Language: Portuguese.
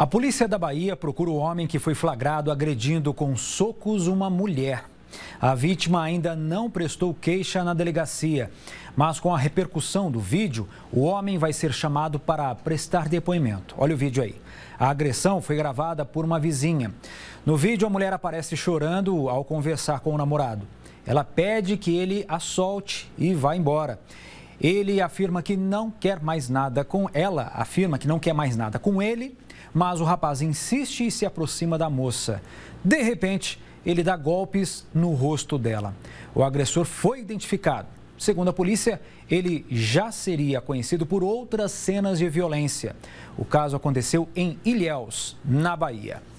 A polícia da Bahia procura o homem que foi flagrado agredindo com socos uma mulher. A vítima ainda não prestou queixa na delegacia, mas com a repercussão do vídeo, o homem vai ser chamado para prestar depoimento. Olha o vídeo aí. A agressão foi gravada por uma vizinha. No vídeo, a mulher aparece chorando ao conversar com o namorado. Ela pede que ele a solte e vá embora. Ele afirma que não quer mais nada com ela, afirma que não quer mais nada com ele, mas o rapaz insiste e se aproxima da moça. De repente, ele dá golpes no rosto dela. O agressor foi identificado. Segundo a polícia, ele já seria conhecido por outras cenas de violência. O caso aconteceu em Ilhéus, na Bahia.